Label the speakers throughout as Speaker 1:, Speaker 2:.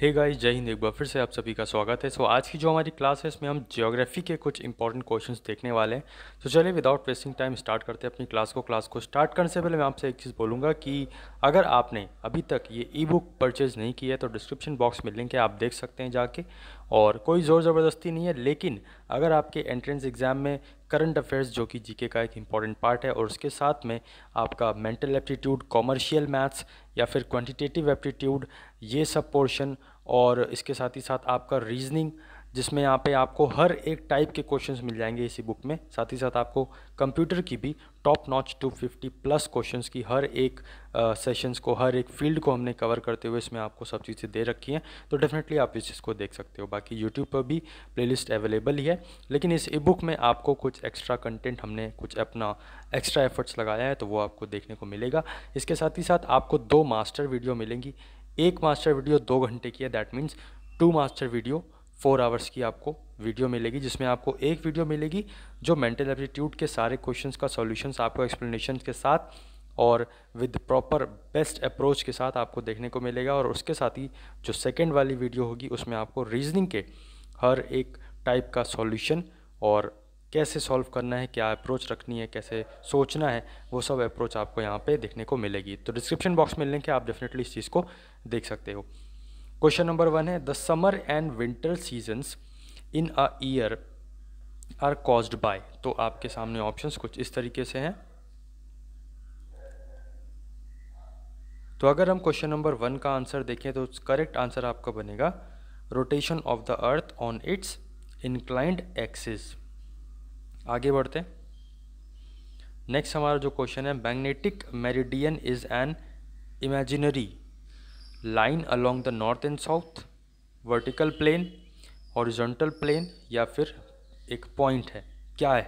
Speaker 1: hey guys जय हिंद एक बार फिर से आप सभी का स्वागत है सो so, आज की जो हमारी क्लास है इसमें हम जियोग्राफी के कुछ इंपॉर्टेंट क्वेश्चंस देखने वाले हैं तो so, चलिए विदाउट वेस्टिंग टाइम स्टार्ट करते हैं अपनी क्लास को क्लास को स्टार्ट करने से पहले मैं आपसे एक चीज़ बोलूँगा कि अगर आपने अभी तक ये ई बुक परचेज़ नहीं की है तो डिस्क्रिप्शन बॉक्स में लिंक है आप देख सकते हैं जाके और कोई ज़ोर ज़बरदस्ती नहीं है लेकिन अगर आपके एंट्रेंस एग्ज़ाम में करंट अफेयर्स जो कि जीके का एक इम्पॉर्टेंट पार्ट है और उसके साथ में आपका मेंटल एप्टीट्यूड कॉमर्शियल मैथ्स या फिर क्वांटिटेटिव एप्टीट्यूड ये सब पोर्शन और इसके साथ ही साथ आपका रीजनिंग जिसमें यहाँ पे आपको हर एक टाइप के क्वेश्चंस मिल जाएंगे इसी बुक में साथ ही साथ आपको कंप्यूटर की भी टॉप नॉच 250 प्लस क्वेश्चंस की हर एक सेशंस को हर एक फील्ड को हमने कवर करते हुए इसमें आपको सब चीज़ें दे रखी हैं तो डेफिनेटली आप इस चीज़ को देख सकते हो बाकी यूट्यूब पर भी प्लेलिस्ट अवेलेबल ही है लेकिन इस ई बुक में आपको कुछ एक्स्ट्रा कंटेंट हमने कुछ अपना एक्स्ट्रा एफर्ट्स लगाया है तो वो आपको देखने को मिलेगा इसके साथ ही साथ आपको दो मास्टर वीडियो मिलेंगी एक मास्टर वीडियो दो घंटे की है that means to master video four hours की आपको वीडियो मिलेगी जिसमें आपको एक वीडियो मिलेगी जो मेंटल एप्टीट्यूड के सारे क्वेश्चंस का सॉल्यूशंस आपको एक्सप्लेनेशन के साथ और विद प्रॉपर बेस्ट अप्रोच के साथ आपको देखने को मिलेगा और उसके साथ ही जो सेकेंड वाली वीडियो होगी उसमें आपको रीजनिंग के हर एक टाइप का सॉल्यूशन और कैसे सॉल्व करना है क्या अप्रोच रखनी है कैसे सोचना है वो सब अप्रोच आपको यहाँ पे देखने को मिलेगी तो डिस्क्रिप्शन बॉक्स में लिंक है आप डेफिनेटली इस चीज़ को देख सकते हो क्वेश्चन नंबर वन है the summer and winter seasons in a year are caused by तो आपके सामने ऑप्शंस कुछ इस तरीके से हैं तो अगर हम क्वेश्चन नंबर वन का आंसर देखें तो करेक्ट आंसर आपका बनेगा rotation of the earth on its inclined axis आगे बढ़ते हैं नेक्स्ट हमारा जो क्वेश्चन है magnetic meridian is an imaginary line along the north and south vertical plane horizontal plane या फिर एक पॉइंट है क्या है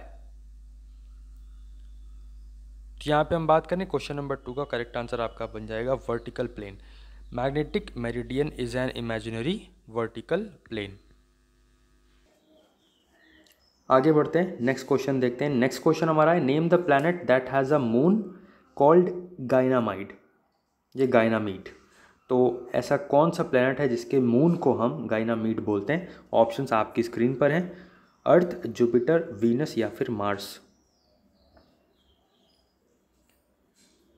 Speaker 1: तो यहाँ पे हम बात करें क्वेश्चन नंबर टू का करेक्ट आंसर आपका बन जाएगा vertical plane magnetic meridian is an imaginary vertical plane आगे बढ़ते हैं नेक्स्ट क्वेश्चन देखते हैं नेक्स्ट क्वेश्चन हमारा है name the planet that has a moon called Ganymede ये गाइनामीड तो ऐसा कौन सा प्लैनेट है जिसके मून को हम गाइना मीट बोलते हैं ऑप्शंस आपकी स्क्रीन पर हैं अर्थ जुपिटर वीनस या फिर मार्स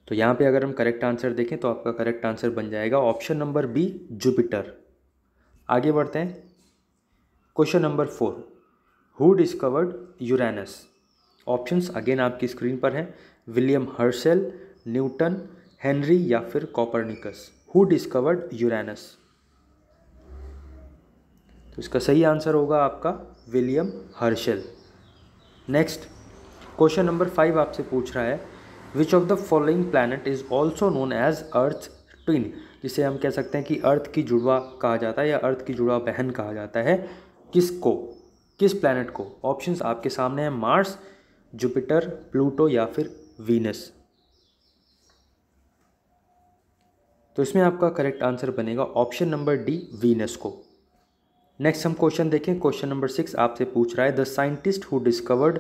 Speaker 1: तो यहाँ पे अगर हम करेक्ट आंसर देखें तो आपका करेक्ट आंसर बन जाएगा ऑप्शन नंबर बी जुपिटर आगे बढ़ते हैं question number four who discovered Uranus options again आपकी स्क्रीन पर हैं विलियम हर्सेल न्यूटन हेनरी या फिर कॉपरनिकस हु डिस्कवर्ड यूरानस तो इसका सही आंसर होगा आपका William Herschel next question number five आपसे पूछ रहा है which of the following planet is also known as earth twin जिसे हम कह सकते हैं कि अर्थ की जुड़वा कहा जाता है या अर्थ की जुड़वा बहन कहा जाता है किसको किस प्लानट को ऑप्शंस आपके सामने हैं मार्स जुपिटर प्लूटो या फिर वीनस तो इसमें आपका करेक्ट आंसर बनेगा ऑप्शन नंबर डी वीनस को नेक्स्ट हम क्वेश्चन देखें क्वेश्चन नंबर सिक्स आपसे पूछ रहा है the scientist who discovered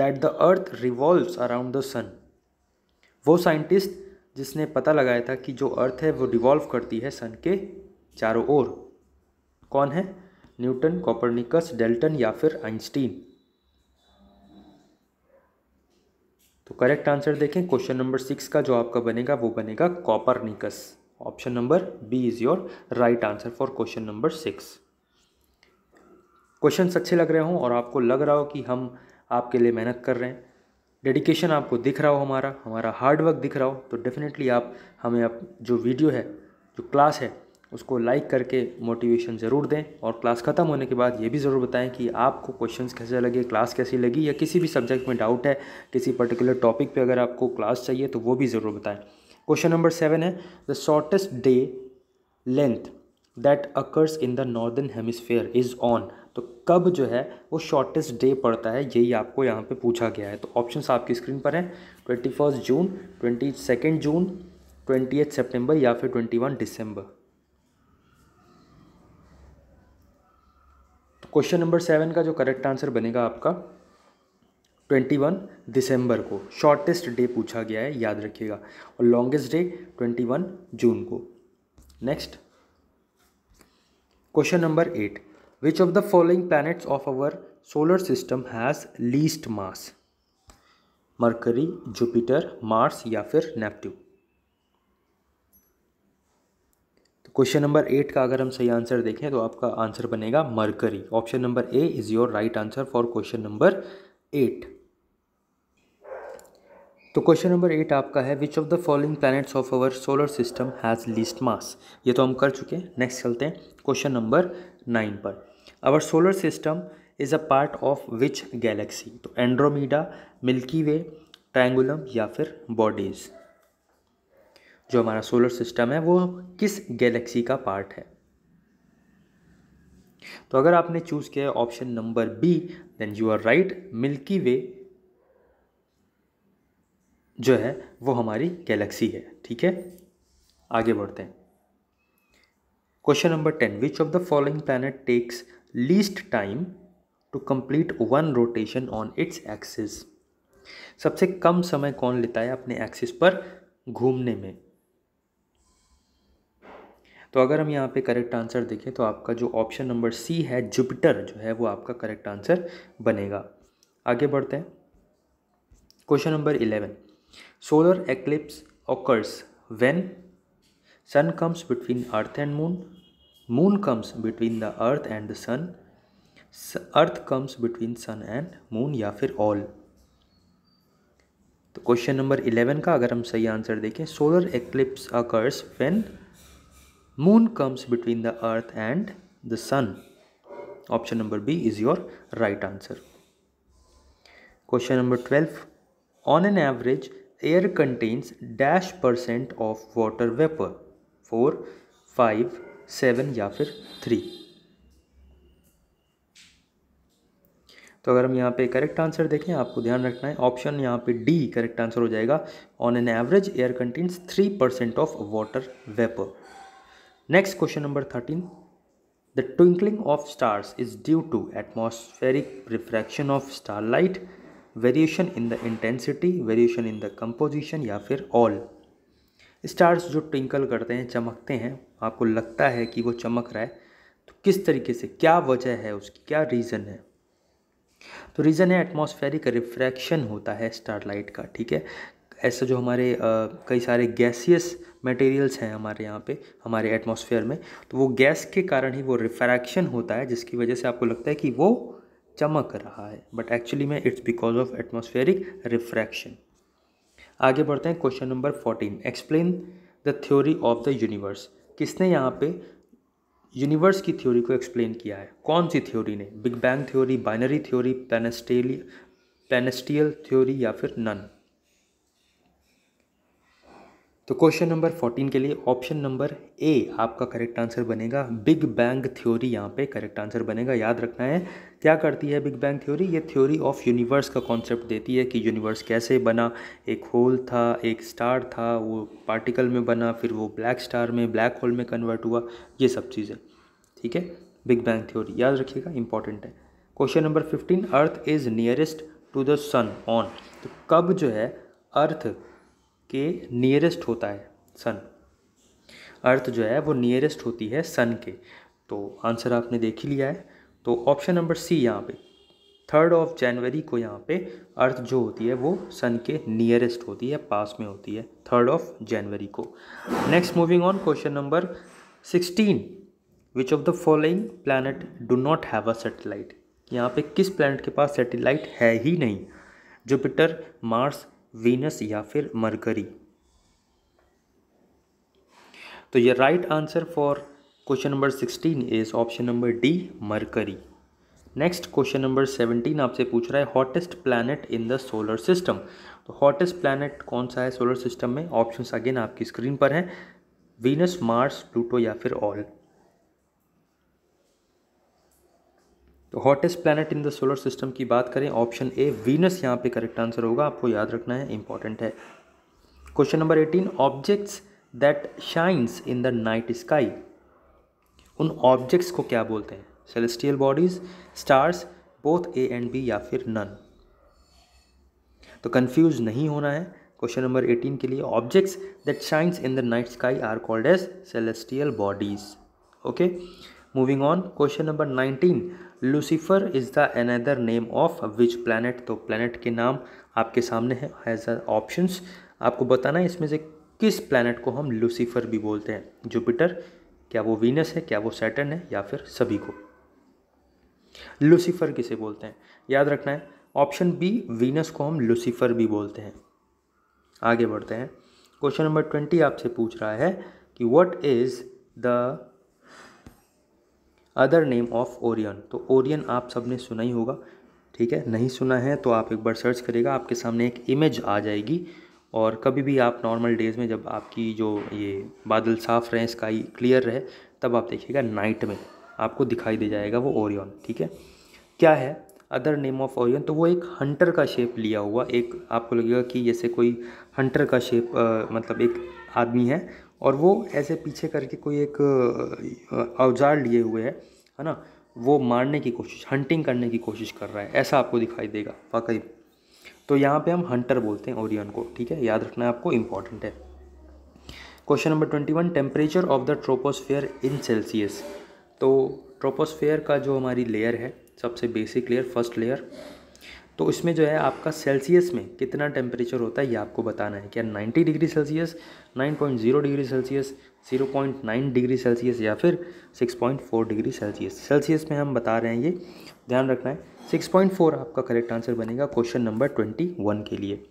Speaker 1: that the earth revolves around the sun वो साइंटिस्ट जिसने पता लगाया था कि जो अर्थ है वो रिवॉल्व करती है सन के चारों ओर कौन है न्यूटन कॉपरनिकस डेल्टन या फिर आइंस्टीन तो करेक्ट आंसर देखें क्वेश्चन नंबर सिक्स का जो आपका बनेगा वो बनेगा Copernicus option number B is your right answer for question number six question अच्छे लग रहे हों और आपको लग रहा हो कि हम आपके लिए मेहनत कर रहे हैं डेडिकेशन आपको दिख रहा हो हमारा हमारा हार्डवर्क दिख रहा हो तो डेफिनेटली आप हमें आप जो वीडियो है जो क्लास है उसको लाइक करके मोटिवेशन ज़रूर दें और क्लास ख़त्म होने के बाद ये भी ज़रूर बताएं कि आपको क्वेश्चंस कैसे लगे क्लास कैसी लगी या किसी भी सब्जेक्ट में डाउट है किसी पर्टिकुलर टॉपिक पे अगर आपको क्लास चाहिए तो वो भी ज़रूर बताएं क्वेश्चन नंबर सेवन है the shortest day length that occurs in the northern hemisphere is on तो कब जो है वो शॉर्टेस्ट डे पड़ता है यही आपको यहाँ पे पूछा गया है तो ऑप्शंस आपकी स्क्रीन पर हैं twenty first June twenty second June twenty eighth September या फिर twenty one December question number seven का जो करेक्ट आंसर बनेगा आपका 21 दिसंबर को शॉर्टेस्ट डे पूछा गया है याद रखिएगा और लॉन्गेस्ट डे 21 जून को next question number eight which of the following planets of our solar system has least mass Mercury Jupiter Mars या फिर नेपट्यून तो क्वेश्चन नंबर एट का अगर हम सही आंसर देखें तो आपका आंसर बनेगा Mercury option number A is your right answer for question number eight तो क्वेश्चन नंबर एट आपका है which of the following planets of our solar system has least mass ये तो हम कर चुके हैं नेक्स्ट चलते हैं क्वेश्चन नंबर नाइन पर our solar system is a part of which galaxy तो एंड्रोमीडा मिल्की वे ट्रैंगुलम या फिर बॉडीज़ जो हमारा सोलर सिस्टम है वो किस गैलेक्सी का पार्ट है तो अगर आपने चूज़ किया option number B then you are right Milky Way जो है वो हमारी गैलेक्सी है ठीक है आगे बढ़ते हैं question number ten which of the following planet takes least time to complete one rotation on its axis सबसे कम समय कौन लेता है अपने एक्सिस पर घूमने में तो अगर हम यहाँ पे करेक्ट आंसर देखें तो आपका जो ऑप्शन नंबर सी है जुपिटर जो है वो आपका करेक्ट आंसर बनेगा आगे बढ़ते हैं question number eleven solar eclipse occurs when sun comes between earth and moon moon comes between the earth and the sun earth comes between sun and moon या फिर ऑल तो क्वेश्चन नंबर इलेवन का अगर हम सही answer देखें solar eclipse occurs when moon comes between the earth and the sun option number B is your right answer question number twelve on an average air contains dash percent of water vapour four five seven या फिर three तो अगर हम यहाँ पे correct answer देखें आपको ध्यान रखना है ऑप्शन यहाँ पे डी करेक्ट आंसर हो जाएगा on an average air contains three percent of water vapour next question number thirteen the twinkling of stars is due to atmospheric refraction of star light variation in the intensity variation in the composition या फिर all stars जो twinkle करते हैं चमकते हैं आपको लगता है कि वो चमक रहा है तो किस तरीके से क्या वजह है उसकी क्या रीज़न है तो रीज़न है एटमॉस्फेरिक रिफ्रैक्शन होता है लाइट का ठीक है ऐसा जो हमारे कई सारे गैसियस मटेरियल्स हैं हमारे यहाँ पे हमारे एटमॉस्फेयर में तो वो गैस के कारण ही वो रिफ्रैक्शन होता है जिसकी वजह से आपको लगता है कि वो चमक रहा है बट एक्चुअली में it's because of atmospheric refraction आगे बढ़ते हैं question number fourteen explain the theory of the universe किसने यहाँ पे यूनिवर्स की थ्योरी को एक्सप्लेन किया है कौन सी थ्योरी ने big bang theory binary theory planetesimal planetesimal theory या फिर नन तो क्वेश्चन नंबर फोर्टीन के लिए ऑप्शन नंबर ए आपका करेक्ट आंसर बनेगा बिग बैंग थ्योरी यहाँ पे करेक्ट आंसर बनेगा याद रखना है क्या करती है बिग बैंग थ्योरी ये थ्योरी ऑफ यूनिवर्स का कॉन्सेप्ट देती है कि यूनिवर्स कैसे बना एक होल था एक स्टार था वो पार्टिकल में बना फिर वो ब्लैक स्टार में ब्लैक होल में कन्वर्ट हुआ ये सब चीज़ें ठीक है बिग बैंग थ्योरी याद रखिएगा इंपॉर्टेंट है question number fifteen earth is nearest to the sun on तो कब जो है अर्थ के नियरेस्ट होता है सन अर्थ जो है वो नियरेस्ट होती है सन के तो आंसर आपने देख ही लिया है तो ऑप्शन नंबर सी यहाँ पे थर्ड ऑफ जनवरी को यहाँ पे अर्थ जो होती है वो सन के नियरेस्ट होती है पास में होती है थर्ड ऑफ जनवरी को next moving on question number sixteen which of the following planet do not have a satellite यहाँ पे किस प्लानट के पास सेटेलाइट है ही नहीं जुपिटर मार्स वीनस या फिर मरकरी तो ये right answer for question number sixteen is option number D Mercury next question number seventeen आपसे पूछ रहा है hottest planet in the solar system तो हॉटेस्ट प्लानट कौन सा है सोलर सिस्टम में ऑप्शन अगेन आपकी स्क्रीन पर है वीनस मार्स प्लूटो या फिर ऑल तो hottest planet in the solar system की बात करें ऑप्शन ए वीनस यहाँ पे करेक्ट आंसर होगा आपको याद रखना है इंपॉर्टेंट है question number eighteen objects that shines in the night sky उन ऑब्जेक्ट्स को क्या बोलते हैं celestial bodies stars both A and B या फिर नन तो कंफ्यूज नहीं होना है क्वेश्चन नंबर एटीन के लिए objects that shines in the night sky are called as celestial bodies okay moving on question number nineteen Lucifer is the another name of which planet तो planet के नाम आपके सामने हैं एज ऑप्शंस आपको बताना है इसमें से किस प्लानट को हम लूसीफर भी बोलते हैं जुपिटर क्या वो वीनस है क्या वो सैटर्न है या फिर सभी को लूसीफर किसे बोलते हैं याद रखना है ऑप्शन बी वीनस को हम लूसीफर भी बोलते हैं आगे बढ़ते हैं क्वेश्चन नंबर ट्वेंटी आपसे पूछ रहा है कि what is the other name of Orion तो ओरियन आप सब ने सुना ही होगा ठीक है नहीं सुना है तो आप एक बार सर्च करेगा आपके सामने एक इमेज आ जाएगी और कभी भी आप नॉर्मल डेज़ में जब आपकी जो ये बादल साफ़ रहें स्काई क्लियर रहे तब आप देखिएगा नाइट में आपको दिखाई दे जाएगा वो ओरियन ठीक है क्या है अदर नेम ऑफ ओरियन तो वो एक हंटर का शेप लिया हुआ एक आपको लगेगा कि जैसे कोई हंटर का शेप आ, मतलब एक आदमी है और वो ऐसे पीछे करके कोई एक औजार लिए हुए है है ना वो मारने की कोशिश हंटिंग करने की कोशिश कर रहा है ऐसा आपको दिखाई देगा वाकई तो यहाँ पे हम हंटर बोलते हैं ओरियन को ठीक है याद रखना आपको इम्पॉर्टेंट है question number twenty one temperature of the troposphere in Celsius तो ट्रोपोस्फेयर का जो हमारी लेयर है सबसे बेसिक लेयर फर्स्ट लेयर तो इसमें जो है आपका सेल्सियस में कितना टेम्परेचर होता है ये आपको बताना है क्या 90 degree Celsius 9.0 degree Celsius 0.9 degree Celsius या फिर 6.4 डिग्री सेल्सियस सेल्सियस में हम बता रहे हैं ये ध्यान रखना है 6.4 आपका करेक्ट आंसर बनेगा क्वेश्चन नंबर 21 के लिए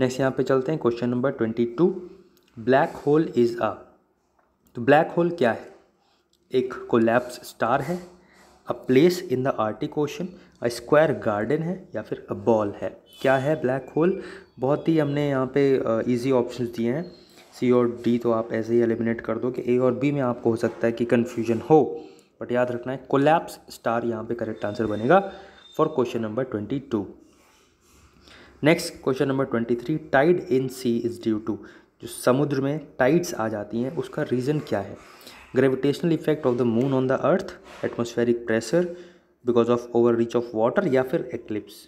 Speaker 1: नेक्स्ट यहाँ पे चलते हैं question number twenty two black hole is a तो ब्लैक होल क्या है एक कोलैप्स स्टार है a place in the Arctic ocean a square garden है या फिर अ बॉल है क्या है ब्लैक होल बहुत ही हमने यहाँ पे ईजी ऑप्शन दिए हैं सी और डी तो आप ऐसे ही एलिमिनेट कर दो कि ए और बी में आपको हो सकता है कि कन्फ्यूजन हो बट याद रखना है कोलैप्स स्टार यहाँ पे करेक्ट आंसर बनेगा for question number twenty two next question number twenty three tide in sea is due to जो समुद्र में टाइड्स आ जाती हैं उसका रीज़न क्या है gravitational effect of the moon on the earth atmospheric pressure because of over reach of water या फिर एक्लिप्स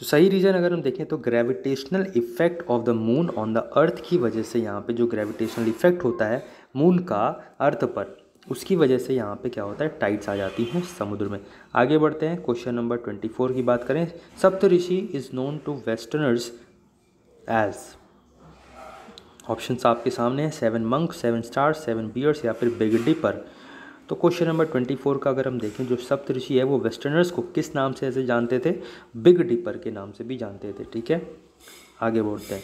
Speaker 1: तो सही रीज़न अगर हम देखें तो gravitational effect of the moon on the earth की वजह से यहाँ पे जो ग्रेविटेशनल इफेक्ट होता है मून का अर्थ पर उसकी वजह से यहाँ पे क्या होता है टाइट्स आ जाती हैं समुद्र में आगे बढ़ते हैं क्वेश्चन नंबर ट्वेंटी फोर की बात करें Saptarishi is known to westerners as option आपके सामने हैं seven monk seven star seven bears या फिर बिगडी पर तो क्वेश्चन नंबर ट्वेंटी फोर का अगर हम देखें जो सप्त ऋषि है वो वेस्टर्नर्स को किस नाम से ऐसे जानते थे बिग डिपर के नाम से भी जानते थे ठीक है आगे बढ़ते हैं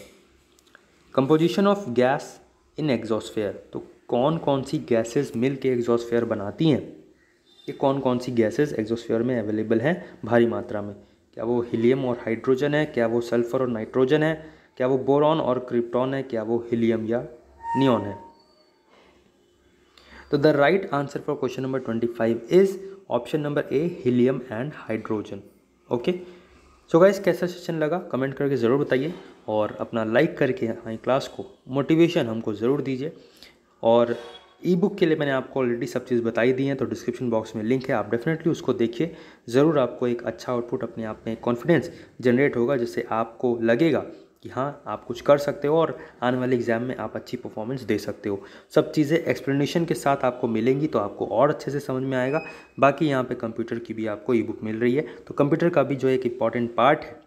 Speaker 1: composition of gas in exosphere तो कौन कौन सी गैसेस मिल के एग्जॉस्फेयर बनाती हैं ये कौन कौन सी गैसेस एग्जॉस्फेयर में अवेलेबल हैं भारी मात्रा में क्या वो हीलियम और हाइड्रोजन है क्या वो सल्फर और नाइट्रोजन है क्या वो बोरॉन और क्रिप्टॉन है क्या वो हीलियम या नियॉन है तो the right answer for question number twenty five is option number A helium and hydrogen okay so guys कैसा सेशन लगा कमेंट करके ज़रूर बताइए और अपना लाइक करके हमारी क्लास को मोटिवेशन हमको ज़रूर दीजिए और ई बुक के लिए मैंने आपको ऑलरेडी सब चीज़ बताई दी है तो डिस्क्रिप्शन बॉक्स में लिंक है आप डेफिनेटली उसको देखिए ज़रूर आपको एक अच्छा आउटपुट अपने आप में कॉन्फिडेंस जनरेट होगा जिससे आपको लगेगा कि हाँ आप कुछ कर सकते हो और आने वाले एग्ज़ाम में आप अच्छी परफॉर्मेंस दे सकते हो सब चीज़ें एक्सप्लेनेशन के साथ आपको मिलेंगी तो आपको और अच्छे से समझ में आएगा बाकी यहाँ पे कंप्यूटर की भी आपको ई बुक मिल रही है तो कंप्यूटर का भी जो एक इम्पॉर्टेंट पार्ट है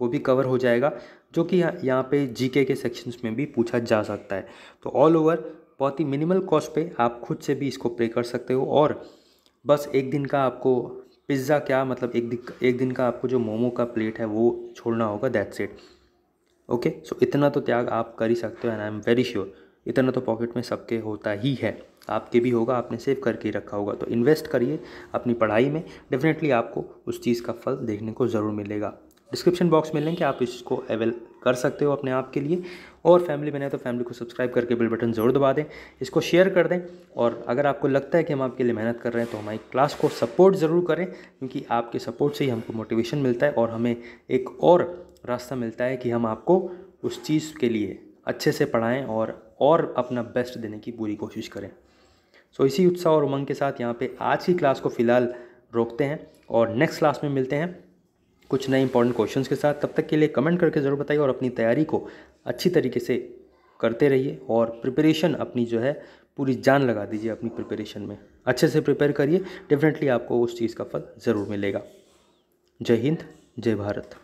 Speaker 1: वो भी कवर हो जाएगा जो कि यहाँ पर जी के सेक्शंस में भी पूछा जा सकता है तो ऑल ओवर बहुत ही मिनिमल कॉस्ट पे आप खुद से भी इसको पे कर सकते हो और बस एक दिन का आपको पिज़्ज़ा क्या मतलब एक दिन एक दिन का आपको जो मोमो का प्लेट है वो छोड़ना होगा दैट्स इट ओके सो इतना तो त्याग आप कर ही सकते हो and I am very sure इतना तो पॉकेट में सबके होता ही है आपके भी होगा आपने सेव करके रखा होगा तो इन्वेस्ट करिए अपनी पढ़ाई में डेफिनेटली आपको उस चीज़ का फल देखने को ज़रूर मिलेगा डिस्क्रिप्शन बॉक्स में लेंगे आप इसको अवेल कर सकते हो अपने आप के लिए और फैमिली में है तो फैमिली को सब्सक्राइब करके बेल बटन ज़रूर दबा दें इसको शेयर कर दें और अगर आपको लगता है कि हम आपके लिए मेहनत कर रहे हैं तो हमारी क्लास को सपोर्ट ज़रूर करें क्योंकि आपके सपोर्ट से ही हमको मोटिवेशन मिलता है और हमें एक और रास्ता मिलता है कि हम आपको उस चीज़ के लिए अच्छे से पढ़ाएँ और और अपना बेस्ट देने की पूरी कोशिश करें सो so, इसी उत्साह और उमंग के साथ यहाँ पे आज की क्लास को फ़िलहाल रोकते हैं और नेक्स्ट क्लास में मिलते हैं कुछ नए इंपॉर्टेंट क्वेश्चंस के साथ तब तक के लिए कमेंट करके ज़रूर बताइए और अपनी तैयारी को अच्छी तरीके से करते रहिए और प्रिपरेशन अपनी जो है पूरी जान लगा दीजिए अपनी प्रिपरेशन में अच्छे से प्रिपेयर करिए डेफिनेटली आपको उस चीज़ का फल ज़रूर मिलेगा जय हिंद जय भारत